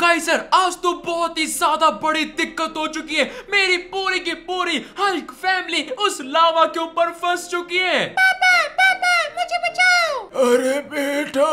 गाइसर आज तो बहुत ही ज्यादा बड़ी दिक्कत हो चुकी है मेरी पूरी की पूरी हल्क फैमिली उस लावा के ऊपर फंस चुकी है पापा पापा मुझे बचा अरे बेटा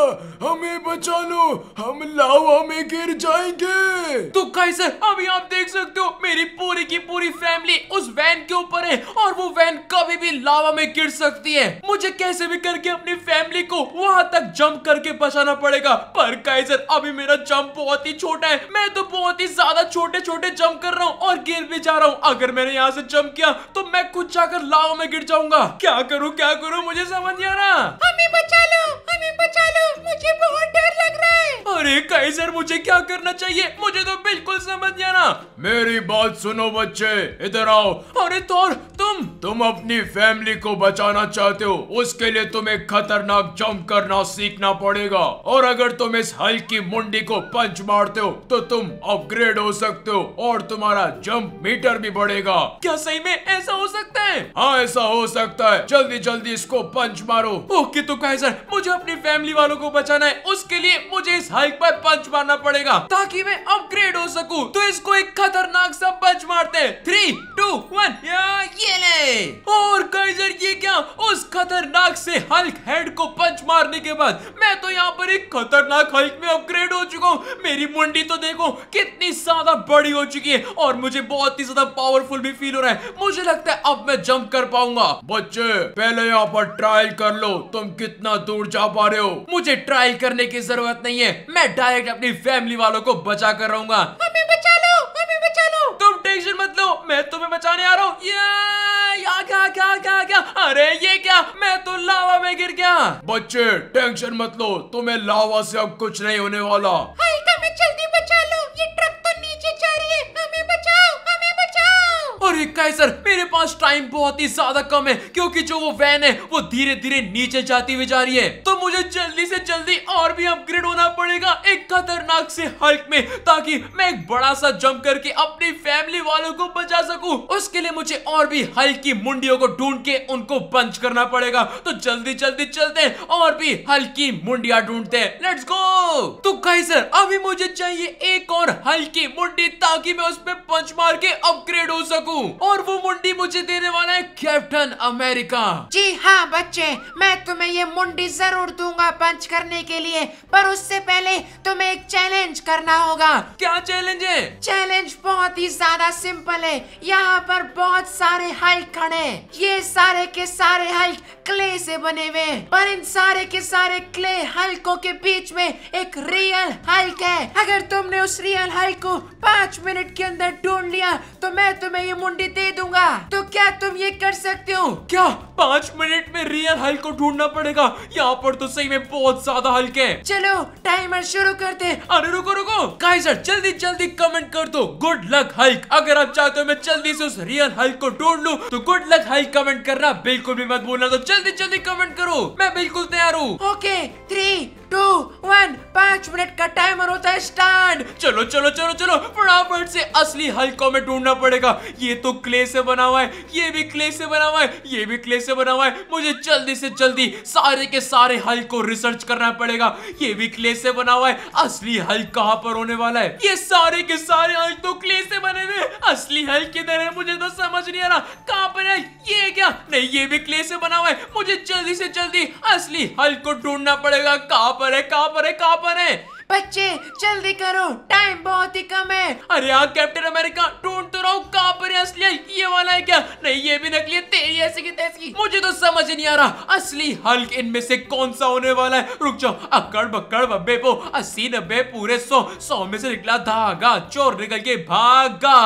हमें बचा लो हम लावा में गिर जाएंगे तो कैसे अभी आप देख सकते हो मेरी पूरी की पूरी फैमिली उस वैन के ऊपर है और वो वैन कभी भी लावा में गिर सकती है मुझे कैसे भी करके अपनी फैमिली को वहाँ तक जंप करके बचाना पड़ेगा पर कैसर अभी मेरा जंप बहुत ही छोटा है मैं तो बहुत ही ज्यादा छोटे छोटे जंप कर रहा हूँ और गिर भी जा रहा हूँ अगर मैंने यहाँ से जंप किया तो मैं खुद जाकर लावा में गिर जाऊंगा क्या करूँ क्या करूँ मुझे समझ नहीं आ रहा हमें बचा लो हमें बचा लो मुझे बहुत डर लग रहा है अरे कैसर मुझे क्या करना चाहिए मुझे तो बिल्कुल समझ नहीं आ रहा मेरी बात सुनो बच्चे इधर आओ अरे तोर तुम तुम अपनी फैमिली को बचाना चाहते हो उसके लिए तुम्हें खतरनाक जंप करना सीखना पड़ेगा और अगर तुम इस हल्की मुंडी को पंच मारते हो तो तुम अपग्रेड हो सकते हो और तुम्हारा जंप मीटर भी बढ़ेगा क्या सही में ऐसा हो सकता है हाँ ऐसा हो सकता है जल्दी जल्दी इसको पंच मारो ओके तो सर मुझे अपनी फैमिली वालों को बचाना है उसके लिए मुझे इस हाइक पर पंच मारना पड़ेगा ताकि मैं अपग्रेड हो सकूं तो इसको एक खतरनाक सा पंच मारते हैं थ्री टू वन ये चले और कर्जर ये क्या उस खतरनाक से हल्क हेड को पंच मारने के बाद मैं तो यहाँ पर एक खतरनाक हल्क में अपग्रेड हो चुका हूँ मेरी मुंडी तो देखो कितनी ज्यादा बड़ी हो चुकी है और मुझे बहुत ही ज्यादा पावरफुल भी फील हो रहा है मुझे लगता है अब मैं जंप कर पाऊंगा बच्चे पहले यहाँ पर ट्रायल कर लो तुम कितना दूर जा पा रहे हो मुझे ट्रायल करने की जरूरत नहीं है मैं डायरेक्ट अपनी फैमिली वालों को बचा कर रहूंगा हमें बचा हमें बचा लो तुम टेंशन मत लो मैं तुम्हें बचाने आ रहा हूँ क्या क्या क्या क्या गया अरे ये क्या मैं तो लावा में गिर गया बच्चे टेंशन मत लो तुम्हें लावा से अब कुछ नहीं होने वाला हल्का तो में जल्दी बचा लो ये ट्रक और एक सर मेरे पास टाइम बहुत ही ज्यादा कम है क्योंकि जो वो वैन है वो धीरे धीरे नीचे जाती हुई जा रही है तो मुझे जल्दी से जल्दी और भी अपग्रेड होना पड़ेगा एक खतरनाक से हल्क में ताकि मैं एक बड़ा सा जंप करके अपनी फैमिली वालों को बचा सकू उसके लिए मुझे और भी हल्क की मुंडियों को ढूंढ के उनको पंच करना पड़ेगा तो जल्दी जल्दी चलते हैं और भी हल्की मुंडिया ढूंढते हैं लेट्स गो तो कहीं सर अभी मुझे चाहिए एक और हल्की मुंडी ताकि मैं उस पर पंच मार के अपग्रेड हो सकूं हूँ और वो मुंडी मुझे देने वाला है कैप्टन अमेरिका जी हाँ बच्चे मैं तुम्हें ये मुंडी जरूर दूंगा पंच करने के लिए पर उससे पहले तुम्हें एक चैलेंज करना होगा क्या चैलेंज है चैलेंज बहुत ही ज्यादा सिंपल है यहाँ पर बहुत सारे हल्क खड़े ये सारे के सारे हल्क क्ले से बने हुए पर इन सारे के सारे क्ले हल्कों के बीच में एक रियल हल्क है अगर तुमने उस रियल हल्क को पाँच मिनट के अंदर ढूंढ लिया तो मैं तुम्हें ये मुंडी दे दूंगा तो क्या तुम ये कर सकते हो क्या पाँच मिनट में रियल हल्क को ढूंढना पड़ेगा यहाँ पर तो सही में बहुत ज्यादा हल्के चलो टाइमर शुरू करते अरे रुको रुको काइजर जल्दी जल्दी कमेंट कर दो गुड लक हल्क अगर आप चाहते हो मैं जल्दी से उस रियल हल्क को ढूंढ लूँ तो गुड लक हल्क कमेंट करना बिल्कुल भी मत बोलना तो जल्दी जल्दी कमेंट करो मैं बिल्कुल तैयार हूँ ओके थ्री टू मिनट का टाइमर होता है स्टैंड चलो चलो चलो चलो फटाफट से असली हल्कों में ढूंढना पड़ेगा ये तो क्ले से बना हुआ है ये भी क्ले से बना हुआ है ये भी क्ले से बना हुआ है मुझे जल्दी से जल्दी सारे के सारे हल को रिसर्च करना पड़ेगा ये भी क्ले से बना हुआ है असली हल कहाँ पर होने वाला है ये सारे के सारे हल तो क्ले से बने हुए असली हल किधर है मुझे तो समझ नहीं आ रहा कहाँ पर है ये क्या नहीं ये भी क्ले से बना हुआ है मुझे जल्दी से जल्दी असली हल को ढूंढना पड़ेगा कहाँ पर है कहाँ पर है कहाँ पर है it. बच्चे जल्दी करो टाइम बहुत ही कम है अरे यार कैप्टन अमेरिका ढूंढ तो रहा कहाँ पर असली ये वाला है क्या नहीं ये भी नकली है तेरी ऐसी की तैसी मुझे तो समझ नहीं आ रहा असली हल्क इनमें से कौन सा होने वाला है रुक जाओ अकड़ बकड़ बब्बे पो अस्सी नब्बे पूरे सौ सौ में से निकला धागा चोर निकल के भागा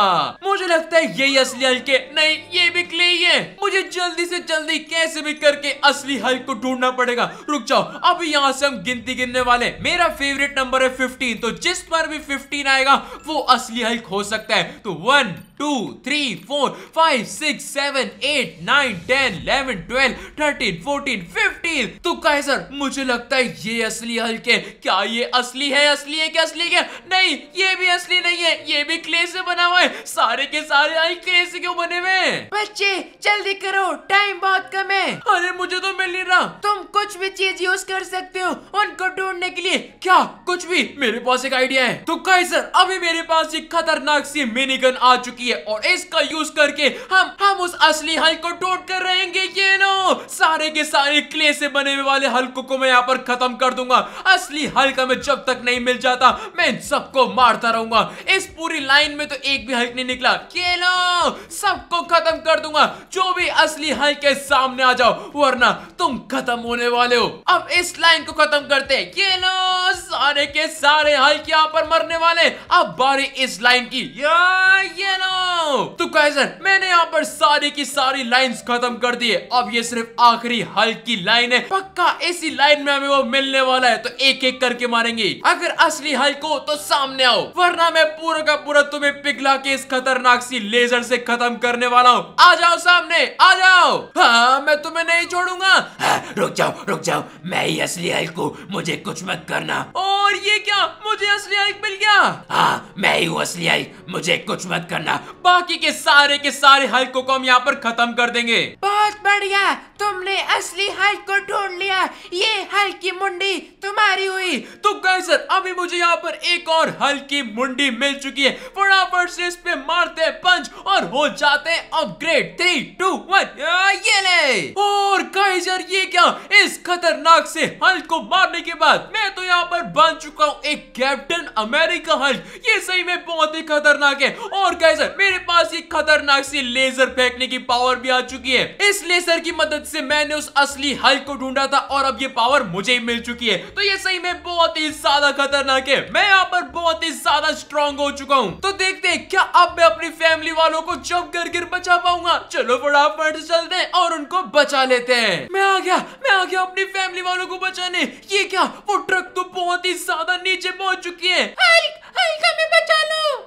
मुझे लगता है यही असली हल्क है नहीं ये भी क्ले ही है मुझे जल्दी से जल्दी कैसे भी करके असली हल्क को ढूंढना पड़ेगा रुक जाओ अब यहाँ से हम गिनती गिनने वाले मेरा फेवरेट नंबर नंबर है 15 तो जिस पर भी 15 आएगा वो असली हल्क हो सकता है तो one two three four five six seven eight nine ten eleven twelve thirteen fourteen fifteen तो कहे सर मुझे लगता है ये असली हल्क है क्या ये असली है असली है क्या असली क्या नहीं ये भी असली नहीं है ये भी क्ले से बना हुआ है सारे के सारे हल्क क्ले से क्यों बने हुए बच्चे जल्दी करो टाइम बहुत कम है अरे मुझे तो मिल नहीं रहा तुम कुछ भी चीज यूज कर सकते हो उनको ढूंढने के लिए क्या कुछ भी मेरे पास एक आइडिया है तो कहे सर अभी मेरे पास एक खतरनाक सी मिनी गन आ चुकी है है और इसका यूज करके हम हम उस असली हल्क को टोट कर रहेंगे ये नो सारे के सारे क्ले से बने हुए वाले हल्कों को मैं यहाँ पर खत्म कर दूंगा असली हल्क में जब तक नहीं मिल जाता मैं इन सबको मारता रहूंगा इस पूरी लाइन में तो एक भी हल्क नहीं निकला ये नो सबको खत्म कर दूंगा जो भी असली हल्क के सामने आ जाओ वरना तुम खत्म होने वाले हो अब इस लाइन को खत्म करते ये नो सारे के सारे हल्क यहाँ पर मरने वाले अब बारी इस लाइन की या, ये नो हूँ तो कैसर मैंने यहाँ पर सारी की सारी लाइन खत्म कर दी है अब ये सिर्फ आखिरी हल्की लाइन है पक्का ऐसी लाइन में हमें वो मिलने वाला है तो एक एक करके मारेंगे अगर असली हल्क हो तो सामने आओ वरना मैं पूरा का पूरा तुम्हें पिघला के इस खतरनाक सी लेजर से खत्म करने वाला हूँ आ जाओ सामने आ जाओ हाँ मैं तुम्हें नहीं छोड़ूंगा हाँ, रुक जाओ रुक जाओ मैं ही असली हल्क हूँ मुझे कुछ मत करना और ये क्या मुझे असली हल्क मिल गया हाँ मैं ही हूँ असली हल्क मुझे कुछ मत करना बाकी के सारे के सारे हल्क को हम यहाँ पर खत्म कर देंगे बहुत बढ़िया तुमने असली हल्क को ढूंढ लिया ये हल्क की मुंडी तुम्हारी हुई तो गाइस सर अभी मुझे यहाँ पर एक और हल्क की मुंडी मिल चुकी है फटाफट से इस पे मारते हैं पंच और हो जाते हैं अपग्रेड थ्री टू वन ये ले और गाइस यार ये क्या इस खतरनाक से हल्क को मारने के बाद मैं तो यहाँ पर बन चुका हूँ एक कैप्टन अमेरिका हल्क ये सही में बहुत ही खतरनाक है और गाइस मेरे पास एक खतरनाक सी लेजर फेंकने की पावर भी आ चुकी है इस लेजर की मदद से मैंने उस असली हल को ढूंढा था और अब ये पावर मुझे ही मिल चुकी है तो ये सही में बहुत ही ज्यादा खतरनाक है मैं यहाँ पर बहुत ही ज्यादा स्ट्रॉन्ग हो चुका हूँ तो देखते हैं क्या अब मैं अपनी फैमिली वालों को कर करके बचा पाऊंगा चलो फटाफट चलते हैं और उनको बचा लेते हैं मैं आ गया मैं आ गया अपनी फैमिली वालों को बचाने ये क्या वो ट्रक तो बहुत ही ज्यादा नीचे पहुंच चुकी है हल्क, हल्क हमें बचा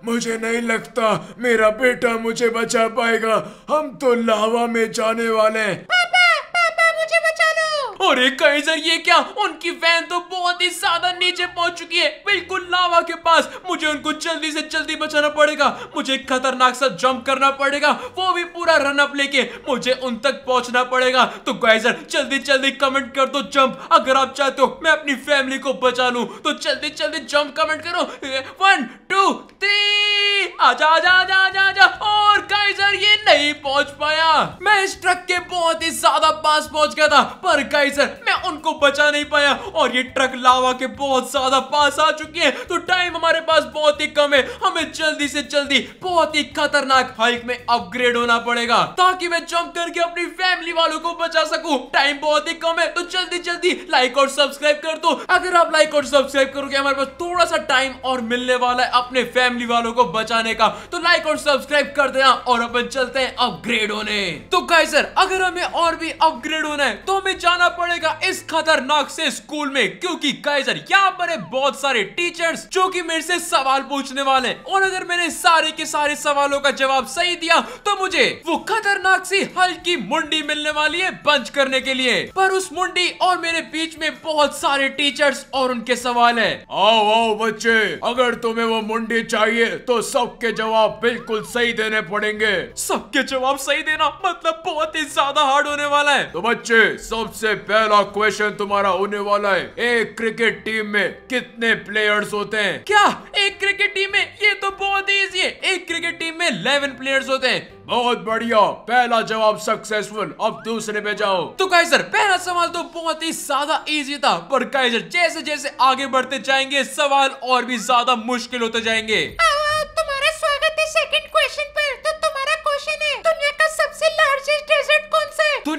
मुझे नहीं लगता मेरा बेटा मुझे बचा पाएगा हम तो लावा में जाने वाले हैं अरे कहीं सर ये क्या उनकी वैन तो बहुत ही ज्यादा नीचे पहुंच चुकी है बिल्कुल लावा के पास मुझे उनको जल्दी से जल्दी बचाना पड़ेगा मुझे खतरनाक सा जंप करना पड़ेगा वो भी पूरा रन अप लेके मुझे उन तक पहुंचना पड़ेगा तो गाइजर जल्दी जल्दी कमेंट कर दो जंप अगर आप चाहते हो मैं अपनी फैमिली को बचा लू तो जल्दी जल्दी जंप कमेंट करो वन टू थ्री आजा आजा आजा आजा आजा और गाइजर ये नहीं पहुंच पाया मैं इस ट्रक के बहुत ही ज्यादा पास पहुंच गया था पर गाइजर सर मैं उनको बचा नहीं पाया और ये ट्रक लावा के बहुत ज्यादा पास आ चुकी है तो टाइम हमारे पास बहुत ही कम है हमें जल्दी से जल्दी बहुत ही खतरनाक हाइक में अपग्रेड होना पड़ेगा ताकि मैं जंप करके अपनी फैमिली वालों को बचा सकूं टाइम बहुत ही कम है तो जल्दी जल्दी लाइक और सब्सक्राइब कर दो अगर आप लाइक और सब्सक्राइब करोगे हमारे पास थोड़ा सा टाइम और मिलने वाला है अपने फैमिली वालों को बचाने का तो लाइक और सब्सक्राइब कर देना और अपन चलते हैं अपग्रेड होने तो गाइस सर अगर हमें और भी अपग्रेड होना है तो हमें जाना पड़ेगा पड़ेगा इस खतरनाक से स्कूल में क्योंकि गाइजर यहाँ पर है बहुत सारे टीचर्स जो कि मेरे से सवाल पूछने वाले हैं और अगर मैंने सारे के सारे सवालों का जवाब सही दिया तो मुझे वो खतरनाक सी हल्की मुंडी मिलने वाली है बंच करने के लिए पर उस मुंडी और मेरे बीच में बहुत सारे टीचर्स और उनके सवाल है आओ आओ बच्चे अगर तुम्हें वो मुंडी चाहिए तो सबके जवाब बिल्कुल सही देने पड़ेंगे सबके जवाब सही देना मतलब बहुत ही ज्यादा हार्ड होने वाला है तो बच्चे सबसे पहला क्वेश्चन तुम्हारा होने वाला है एक क्रिकेट टीम में कितने प्लेयर्स होते हैं क्या एक क्रिकेट टीम में ये तो बहुत इजी है एक क्रिकेट टीम में इलेवन प्लेयर्स होते हैं बहुत बढ़िया पहला जवाब सक्सेसफुल अब दूसरे पे जाओ तो कैसर पहला सवाल तो बहुत ही ज्यादा इजी था पर कैसर जैसे जैसे आगे बढ़ते जाएंगे सवाल और भी ज्यादा मुश्किल होते जाएंगे आ!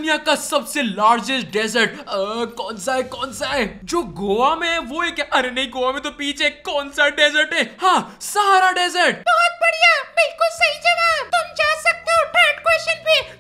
दुनिया का सबसे लार्जेस्ट डेजर्ट कौन सा है कौन सा है जो गोवा में है वो है क्या अरे नहीं गोवा में तो पीछे कौन सा डेजर्ट है हाँ सहारा डेजर्ट बहुत बढ़िया बिल्कुल सही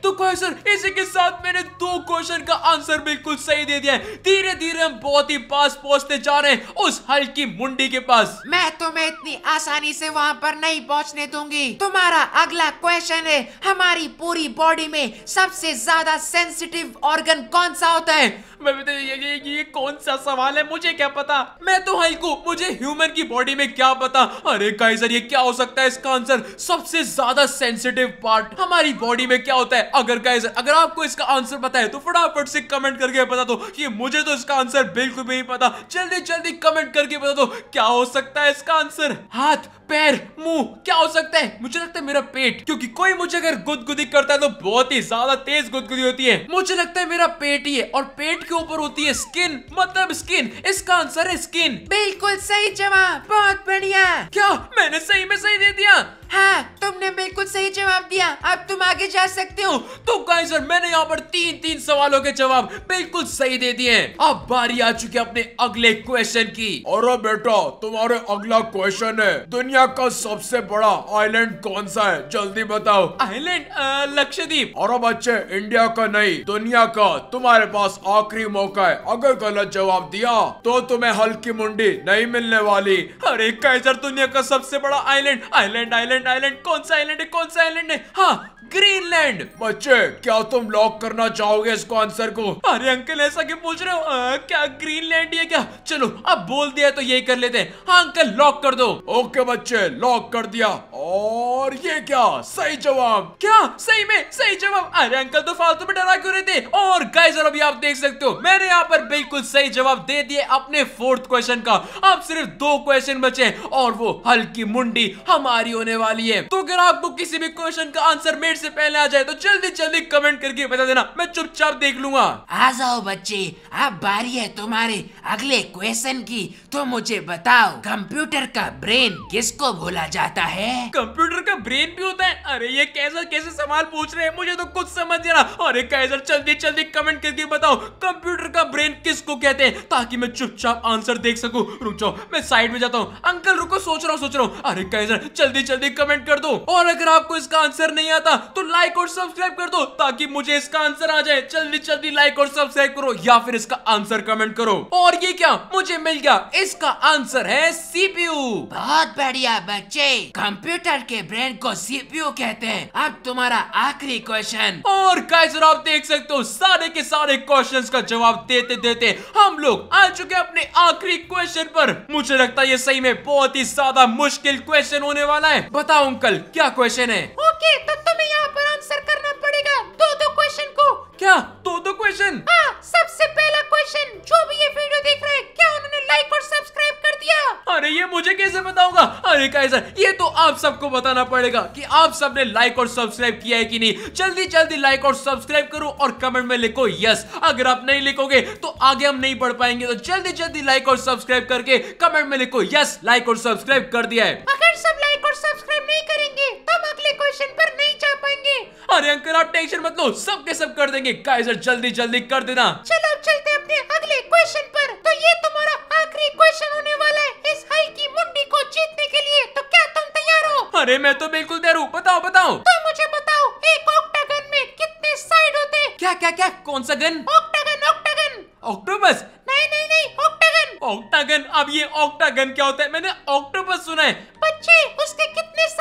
तो क्वेश्चन इसी के साथ मैंने दो क्वेश्चन का आंसर बिल्कुल सही दे दिया है धीरे धीरे हम बहुत ही पास पहुंचते जा रहे हैं उस हल्की मुंडी के पास मैं तुम्हें इतनी आसानी से वहाँ पर नहीं पहुँचने दूंगी तुम्हारा अगला क्वेश्चन है हमारी पूरी बॉडी में सबसे ज्यादा सेंसिटिव ऑर्गन कौन सा होता है मैं तो ये, ये, ये कौन सा सवाल है मुझे क्या पता मैं तो हल्कू मुझे ह्यूमन की बॉडी में क्या पता अरे ये क्या हो सकता है इसका आंसर सबसे ज्यादा सेंसिटिव पार्ट हमारी बॉडी में क्या होता है अगर गाइस अगर आपको इसका आंसर पता है तो फटाफट से कमेंट करके बता दो ये मुझे तो इसका आंसर बिल्कुल भी नहीं पता जल्दी जल्दी कमेंट करके बता दो क्या हो सकता है इसका आंसर हाथ पैर मुंह क्या हो सकता है मुझे लगता है मेरा पेट क्योंकि कोई मुझे अगर गुदगुदी करता है तो बहुत ही ज्यादा तेज गुदगुदी होती है मुझे लगता है मेरा पेट ही है और पेट के ऊपर होती है स्किन मतलब स्किन इसका आंसर है स्किन बिल्कुल सही जवाब बहुत बढ़िया क्या मैंने सही में सही दे दिया हाँ तुमने बिल्कुल सही जवाब दिया अब तुम आगे जा सकते हो तो गाइस सर मैंने यहाँ पर तीन तीन सवालों के जवाब बिल्कुल सही दे दिए अब बारी आ चुकी है अपने अगले क्वेश्चन की और बेटा तुम्हारे अगला क्वेश्चन है दुनिया का सबसे बड़ा आइलैंड कौन सा है जल्दी बताओ आइलैंड लक्षद्वीप और बच्चे इंडिया का नहीं दुनिया का तुम्हारे पास आखिरी मौका है अगर गलत जवाब दिया तो तुम्हें हल्की मुंडी नहीं मिलने वाली अरे कैसर दुनिया का सबसे बड़ा island island island island island कौन सा आइलैंड है कौन सा आइलैंड है हाँ ग्रीनलैंड बच्चे क्या तुम लॉक करना चाहोगे इसको आंसर को अरे अंकल ऐसा क्यों पूछ रहे हो आ, क्या ग्रीनलैंड है क्या चलो अब बोल दिया तो यही कर लेते हैं हाँ अंकल लॉक कर दो ओके बच्चे लॉक कर दिया और ये क्या सही जवाब क्या सही में सही जवाब अरे अंकल तो फालतू में डरा क्यों रहे थे और गाइस और अभी आप देख सकते हो मैंने यहाँ पर बिल्कुल सही जवाब दे दिए अपने फोर्थ क्वेश्चन का अब सिर्फ दो क्वेश्चन बचे और वो हल्की मुंडी हमारी होने वाली वाली है तो अगर आपको किसी भी क्वेश्चन का आंसर मेरे से पहले आ जाए तो जल्दी जल्दी कमेंट करके बता देना मैं चुपचाप देख लूंगा आ जाओ बच्चे अब बारी है तुम्हारे अगले क्वेश्चन की तो मुझे बताओ कंप्यूटर का ब्रेन किसको बोला जाता है कंप्यूटर का ब्रेन भी होता है अरे ये कैसे कैसे सवाल पूछ रहे हैं मुझे तो कुछ समझ नहीं रहा अरे कैसे जल्दी जल्दी कमेंट करके बताओ कंप्यूटर का ब्रेन किसको कहते हैं ताकि मैं चुपचाप आंसर देख सकूं रुक जाओ मैं साइड में जाता हूँ अंकल रुको सोच रहा हूँ सोच रहा हूँ अरे कैसे जल्दी जल्दी कमेंट कर दो और अगर आपको इसका आंसर नहीं आता तो लाइक और सब्सक्राइब कर दो ताकि मुझे इसका आंसर आ जाए जल्दी जल्दी लाइक और सब्सक्राइब करो या फिर इसका आंसर कमेंट करो और ये क्या मुझे मिल गया इसका आंसर है सीपीयू बहुत बढ़िया बच्चे कंप्यूटर के ब्रेन को सीपीयू कहते हैं अब तुम्हारा आखिरी क्वेश्चन और कैसे आप देख सकते हो सारे के सारे क्वेश्चंस का जवाब देते देते हम लोग आ चुके अपने आखिरी क्वेश्चन पर मुझे लगता है ये सही में बहुत ही ज्यादा मुश्किल क्वेश्चन होने वाला है बताओ अंकल क्या क्वेश्चन है ओके तो तुम्हें यहाँ पर आंसर करना पड़ेगा दो दो क्वेश्चन को क्या दो दो क्वेश्चन हाँ, सबसे पहला क्वेश्चन जो भी ये वीडियो देख रहे हैं क्या उन्होंने लाइक और सब्सक्राइब कर दिया अरे ये मुझे कैसे बताऊंगा अरे कैसा ये तो आप सबको बताना पड़ेगा कि आप सबने लाइक और सब्सक्राइब किया है कि नहीं जल्दी जल्दी लाइक और सब्सक्राइब करो और कमेंट में लिखो यस अगर आप नहीं लिखोगे तो आगे हम नहीं बढ़ पाएंगे तो जल्दी जल्दी लाइक और सब्सक्राइब करके कमेंट में लिखो यस लाइक और सब्सक्राइब कर दिया है अगर सब लाइक और सब्सक्राइब नहीं करेंगे तो हम अगले क्वेश्चन पर नहीं जा पाएंगे अरे अंकल आप टेंशन मत लो सब के सब कर देंगे काइजर जल्दी जल्दी कर देना चलो चलते अपने अगले क्वेश्चन पर तो ये तुम्हारा आखिरी क्वेश्चन होने वाला है इस हाई की मुंडी को जीतने के लिए तो क्या तुम तैयार हो अरे मैं तो बिल्कुल तैयार हूँ बताओ बताओ तो मुझे बताओ एक ऑक्टागन में कितने साइड होते क्या क्या क्या कौन सा गन ऑक्टागन ऑक्टागन ऑक्टोपस नहीं नहीं नहीं ऑक्टागन ऑक्टागन अब ये ऑक्टागन क्या होता है मैंने ऑक्टोपस सुना है बच्चे उसके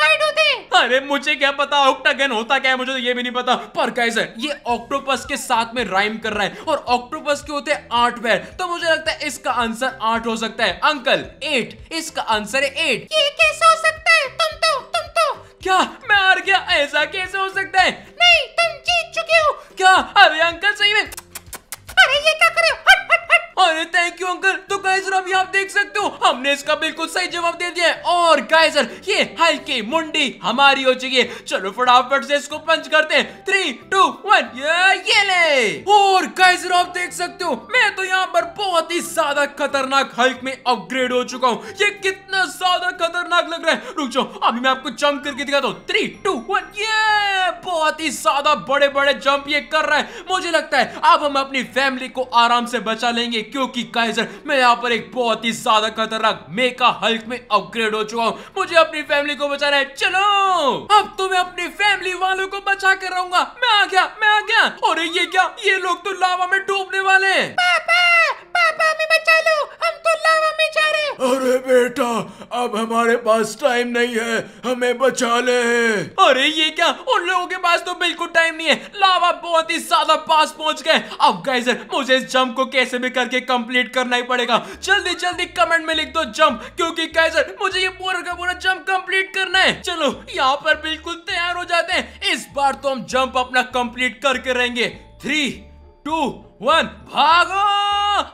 फाइट होते अरे मुझे क्या पता ऑक्टागन होता क्या है मुझे तो ये भी नहीं पता पर कैसे ये ऑक्टोपस के साथ में राइम कर रहा है और ऑक्टोपस के होते आठ पैर तो मुझे लगता है इसका आंसर आठ हो सकता है अंकल एट इसका आंसर है एट ये कैसे हो सकता है तुम तो तुम तो क्या मैं हार गया ऐसा कैसे हो सकता है नहीं तुम जीत चुके हो क्या अरे अंकल सही में अरे ये क्या कर रहे हो हट अरे थैंक यू अंकल तो गाइजर अभी आप देख सकते हो हमने इसका बिल्कुल सही जवाब दे दिया है और गाइजर ये हल्की मुंडी हमारी हो चुकी है चलो फटाफट से इसको पंच करते हैं थ्री टू वन ये ये ले और गाइजर आप देख सकते हो मैं तो यहाँ पर बहुत ही ज्यादा खतरनाक हल्क में अपग्रेड हो चुका हूँ ये कितना ज्यादा खतरनाक लग रहा है रुक जाओ अभी मैं आपको जंप करके दिखाता हूँ थ्री टू वन ये बहुत ही ज्यादा बड़े बड़े जंप ये कर रहा है मुझे लगता है अब हम अपनी फैमिली को आराम से बचा लेंगे क्योंकि काइजर मैं यहाँ पर एक बहुत ही ज्यादा खतरनाक मेका हल्क में अपग्रेड हो चुका हूँ मुझे अपनी फैमिली को बचाना है चलो अब तो मैं अपनी फैमिली वालों को बचा कर रहूंगा मैं आ गया मैं आ गया और ये क्या ये लोग तो लावा में डूबने वाले तो हैं अरे बेटा अब हमारे पास टाइम नहीं है हमें बचा ले अरे ये क्या उन लोगों के पास तो बिल्कुल टाइम नहीं है लावा बहुत ही ज्यादा पास पहुंच गए अब गाइजर मुझे इस जंप को कैसे भी कर करके कंप्लीट करना ही पड़ेगा जल्दी जल्दी कमेंट में लिख दो जंप क्योंकि कैसर मुझे ये पूरा का पूरा जंप कंप्लीट करना है चलो यहाँ पर बिल्कुल तैयार हो जाते हैं इस बार तो हम जंप अपना कंप्लीट करके रहेंगे थ्री टू वन भागो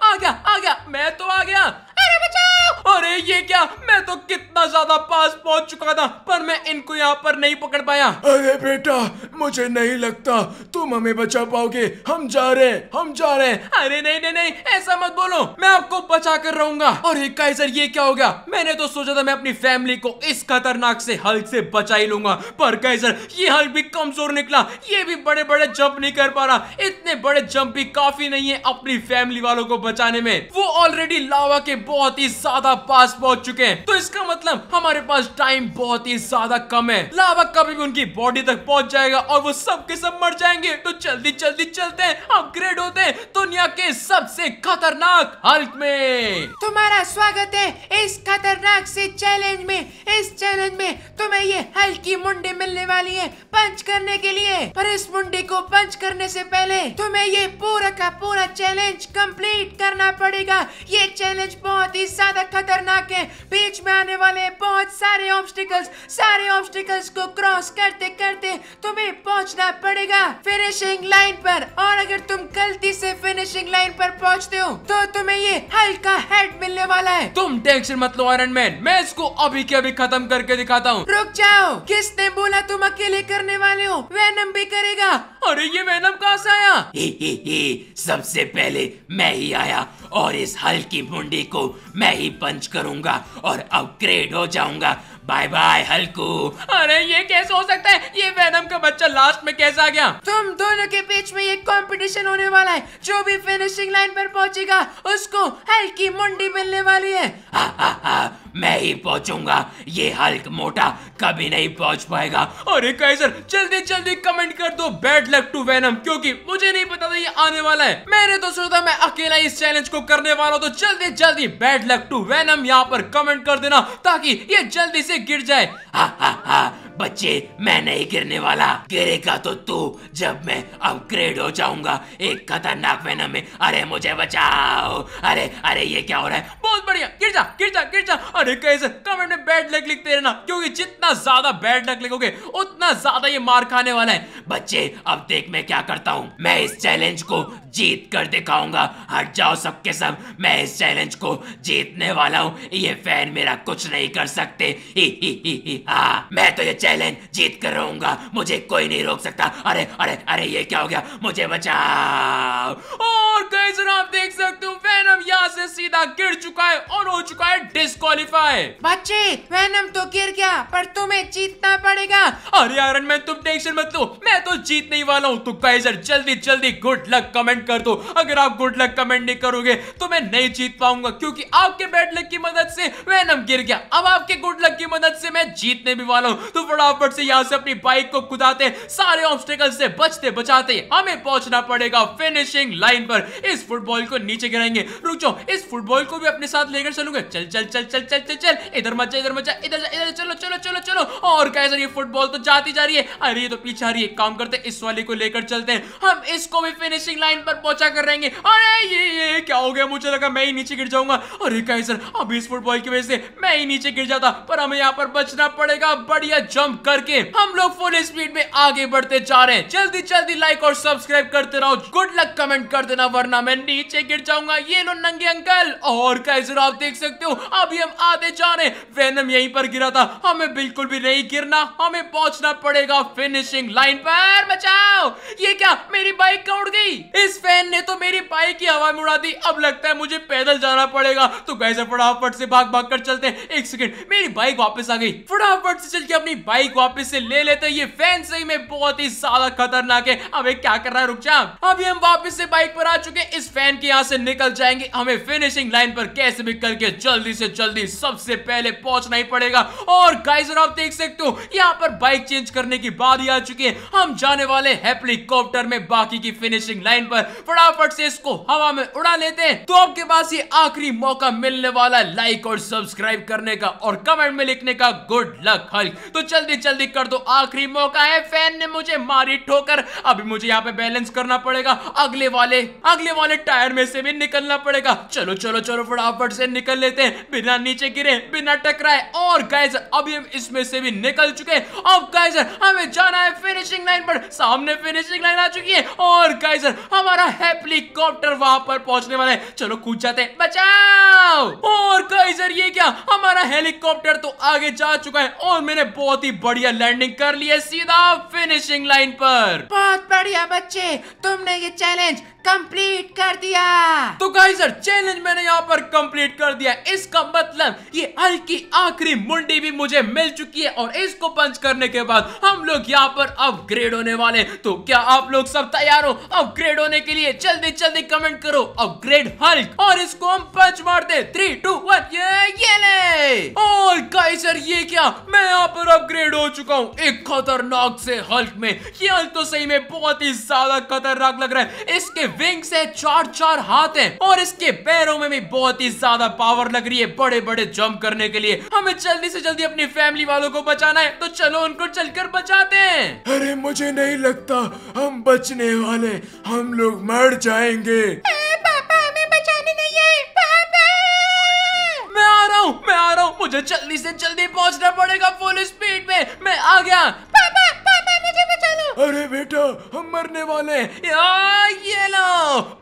आ गया आ गया मैं तो आ गया अरे बचाओ अरे ये क्या मैं तो कितना ज्यादा पास पहुंच चुका था पर मैं इनको यहाँ पर नहीं पकड़ पाया अरे बेटा मुझे नहीं लगता तुम हमें बचा पाओगे हम जा रहे हम जा रहे अरे नहीं नहीं नहीं ऐसा मत बोलो मैं आपको बचा कर रहूंगा और एक काइजर ये क्या हो गया मैंने तो सोचा था मैं अपनी फैमिली को इस खतरनाक से हल्क से बचा ही लूंगा पर कैसर ये हल्क भी कमजोर निकला ये भी बड़े बड़े जंप नहीं कर पा रहा इतने बड़े जंप भी काफी काफी नहीं है अपनी फैमिली वालों को बचाने में वो ऑलरेडी लावा के बहुत ही ज्यादा पास पहुंच चुके हैं तो इसका मतलब हमारे पास टाइम बहुत ही ज्यादा कम है लावा कभी भी उनकी बॉडी तक पहुंच जाएगा और वो सब के सब मर जाएंगे तो जल्दी जल्दी चलते हैं अपग्रेड होते हैं दुनिया के सबसे खतरनाक हल्क में तुम्हारा स्वागत है इस खतरनाक से चैलेंज में इस चैलेंज में तुम्हें ये हल्की मुंडी मिलने वाली है पंच करने के लिए पर इस मुंडी को पंच करने से पहले तुम्हें ये पूरा का पूरा चैलेंज कंप्लीट करना पड़ेगा ये चैलेंज बहुत ही ज्यादा खतरनाक है बीच में आने वाले बहुत सारे ऑब्स्टिकल्स सारे ऑब्स्टिकल्स को क्रॉस करते करते तुम्हें पहुंचना पड़ेगा फिनिशिंग लाइन पर और अगर तुम गलती से फिनिशिंग लाइन पर पहुंचते हो तो तुम्हें ये हल्का हेड मिलने वाला है तुम टेंशन मत लो आयरन मैन मैं इसको अभी के अभी खत्म करके दिखाता हूँ रुक जाओ किसने बोला तुम अकेले करने वाले हो वैनम भी करेगा अरे ये वैनम कहा से आया सबसे पहले मैं ही आया और इस हल्की मुंडी को मैं ही पंच करूंगा और अपग्रेड हो जाऊंगा बाय बाय हल्कू अरे ये कैसे हो सकता है ये वेनम का बच्चा लास्ट में कैसे आ गया तुम दोनों के बीच में एक कंपटीशन होने वाला है जो भी फिनिशिंग लाइन पर पहुंचेगा उसको हल्की मुंडी मिलने वाली है हा हा हा मैं ही पहुंचूंगा ये हल्क मोटा कभी नहीं पहुंच पाएगा अरे कैसर जल्दी जल्दी कमेंट कर दो बैड लक टू वैनम क्योंकि मुझे नहीं पता था ये आने वाला है मैंने तो सोचा मैं अकेला इस चैलेंज को करने वाला हूँ तो जल्दी जल्दी बैड लक टू वैनम यहाँ पर कमेंट कर देना ताकि ये जल्दी से गिर जाए हा हा हा बच्चे मैं नहीं गिरने वाला गिरेगा तो तू जब मैं अपग्रेड हो जाऊंगा एक खतरनाक में अरे मुझे बचाओ अरे अरे ये क्या हो रहा है बहुत बढ़िया गिर जा गिर जा गिर जा अरे कैसे कमेंट में बैड लग लिखते रहना क्योंकि जितना ज्यादा बैड लग लिखोगे उतना ज्यादा ये मार खाने वाला है बच्चे अब देख मैं क्या करता हूँ मैं इस चैलेंज को जीत कर दिखाऊंगा हट जाओ सबके सब मैं इस चैलेंज को जीतने वाला हूँ ये फैन मेरा कुछ नहीं कर सकते ही ही ही ही हा। मैं तो ये चैलेंज जीत कर रहूंगा मुझे कोई नहीं रोक सकता अरे अरे अरे ये क्या हो गया मुझे बचाओ और कई आप देख सकते हो फैन अब यहाँ से सीधा गिर चुका है और हो चुका है डिस्कालीफाई बच्चे वैनम तो गिर गया पर तुम्हें जीतना पड़ेगा अरे आयरन मैन तुम टेंशन मत लो मैं मैं तो जीतने ही वाला हूं तो गाइजर जल्दी जल्दी गुड लक कमेंट कर दो अगर आप गुड लक कमेंट नहीं करोगे तो मैं नहीं जीत पाऊंगा क्योंकि आपके बैड लक की मदद से वैनम गिर गया अब आपके गुड लक की मदद से मैं जीतने भी वाला हूं तो फटाफट से यहां से अपनी बाइक को कुदाते सारे ऑब्स्टेकल से बचते बचाते हमें पहुंचना पड़ेगा फिनिशिंग लाइन पर इस फुटबॉल को नीचे गिराएंगे रुक जाओ इस फुटबॉल को भी अपने साथ लेकर चलूंगा चल चल चल चल चल चल चल इधर मचा इधर मचा इधर इधर चलो चलो चलो चलो और कैसे ये फुटबॉल तो जाती जा रही है अरे ये तो पीछे आ रही है काम करते इस वाली को लेकर चलते हैं हम इसको भी फिनिशिंग लाइन पर पहुंचा कर रहेंगे अरे ये, ये क्या हो गया मुझे लगा मैं ही नीचे गिर जाऊंगा अरे कहीं सर अब इस फुटबॉल की वजह से मैं ही नीचे गिर जाता पर हमें यहाँ पर बचना पड़ेगा बढ़िया जम्प करके हम लोग फुल स्पीड में आगे बढ़ते जा रहे हैं जल्दी जल्दी लाइक और सब्सक्राइब करते रहो गुड लक कमेंट कर देना वरना मैं नीचे गिर जाऊंगा ये लो नंगे अंकल और कैसे आप देख सकते हो अभी हम आधे जा रहे वेनम यहीं पर गिरा था हमें बिल्कुल भी नहीं गिरना हमें पहुंचना पड़ेगा फिनिशिंग लाइन पर यार बचाओ ये क्या मेरी बाइक कहाँ उड़ गई इस फैन ने तो मेरी बाइक की हवा में उड़ा दी अब लगता है मुझे पैदल जाना पड़ेगा तो कैसे फटाफट से भाग भाग कर चलते एक सेकेंड मेरी बाइक वापस आ गई फटाफट से चल के अपनी बाइक वापस से ले लेते ये फैन सही में बहुत ही ज्यादा खतरनाक है अब क्या कर रहा है रुक जा अभी हम वापिस से बाइक पर आ चुके इस फैन के यहाँ से निकल जाएंगे हमें फिनिशिंग लाइन पर कैसे भी करके जल्दी से जल्दी सबसे पहले पहुंचना ही पड़ेगा और गाइजर आप देख सकते हो यहाँ पर बाइक चेंज करने की बारी आ चुकी है हम जाने वाले हेप्लीकॉप्टर में बाकी की फिनिशिंग लाइन पर फटाफट से इसको हवा में उड़ा लेते हैं तो आपके पास ये आखिरी मौका मिलने वाला लाइक और सब्सक्राइब करने का और कमेंट में लिखने का गुड लक हल्क तो जल्दी जल्दी कर दो आखिरी मौका है फैन ने मुझे मारी ठोकर अभी मुझे यहाँ पे बैलेंस करना पड़ेगा अगले वाले अगले वाले टायर में से भी निकलना पड़ेगा चलो चलो चलो फटाफट से निकल लेते हैं बिना नीचे गिरे बिना टकराए और गाइजर अभी हम इसमें से भी निकल चुके अब गाइजर हमें जाना है फिनिशिंग लाइन पर सामने फिनिशिंग लाइन आ चुकी है और गाइजर हमारा हेलीकॉप्टर वहां पर पहुंचने वाला है चलो कूद जाते हैं बचाओ और गाइजर ये क्या हमारा हेलीकॉप्टर तो आगे जा चुका है और मैंने बहुत ही बढ़िया लैंडिंग कर लिया सीधा फिनिशिंग लाइन पर बहुत बढ़िया बच्चे तुमने ये चैलेंज कंप्लीट कर दिया तो गाइस सर चैलेंज मैंने यहाँ पर कंप्लीट कर दिया इसका मतलब ये आई की आखिरी मुंडी भी मुझे मिल चुकी है और इसको पंच करने के बाद हम लोग यहाँ पर अपग्रेड होने वाले तो क्या आप लोग सब तैयार हो अपग्रेड होने के लिए जल्दी जल्दी कमेंट करो अपग्रेड हल्क और इसको हम पंच मार दे थ्री टू वन ये ये ले और गाइस सर ये क्या मैं यहाँ पर अपग्रेड हो चुका हूँ एक खतरनाक से हल्क में ये हल्क तो सही में बहुत ही ज्यादा खतरनाक लग रहा है इसके विंग्स है चार चार हाथ है और इसके पैरों में भी बहुत ही ज्यादा पावर लग रही है बड़े बड़े जम्प करने के लिए हमें जल्दी से जल्दी अपनी फैमिली वालों को बचाना है तो चलो उनको चलकर बचाते हैं अरे मुझे नहीं लगता हम बचने वाले हम लोग मर जाएंगे मैं आ रहा हूँ मुझे जल्दी से जल्दी पहुंचना पड़ेगा फुल स्पीड में मैं आ गया अरे बेटा हम मरने वाले हैं ये लो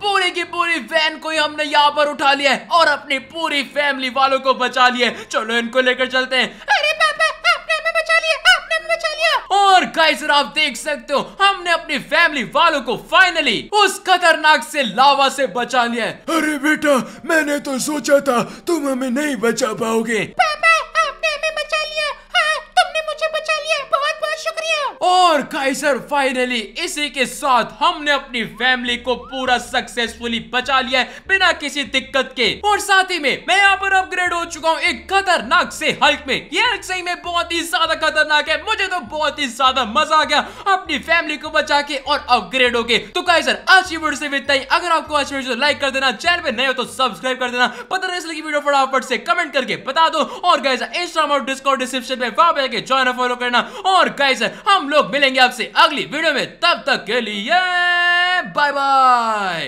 पूरी की पूरी वैन को ही हमने यहाँ पर उठा लिया है और अपनी पूरी फैमिली वालों को बचा लिया चलो इनको लेकर चलते हैं अरे पापा आपने हमें बचा लिया आपने हमें बचा लिया और गाइस आप देख सकते हो हमने अपनी फैमिली वालों को फाइनली उस खतरनाक से लावा से बचा लिया अरे बेटा मैंने तो सोचा था तुम हमें नहीं बचा पाओगे और कैसर फाइनली इसी के साथ हमने अपनी फैमिली को पूरा सक्सेसफुली बचा लिया है बिना किसी दिक्कत के और साथ ही में मैं यहाँ पर अपग्रेड हो चुका हूँ एक खतरनाक से हल्क में ये हल्क सही में बहुत ही ज्यादा खतरनाक है मुझे तो बहुत ही ज्यादा मजा आ गया अपनी फैमिली को बचा के और अपग्रेड हो गए तो कैसर आज की वीडियो से विदा अगर आपको आज वीडियो लाइक कर देना चैनल पे नए हो तो सब्सक्राइब कर देना पता नहीं इसलिए वीडियो फटाफट से कमेंट करके बता दो और कैसा इंस्टाग्राम और डिस्कॉर्ड डिस्क्रिप्शन में वहां पर ज्वाइन फॉलो करना और गाइजर हम लोग लोग मिलेंगे आपसे अगली वीडियो में तब तक के लिए बाय बाय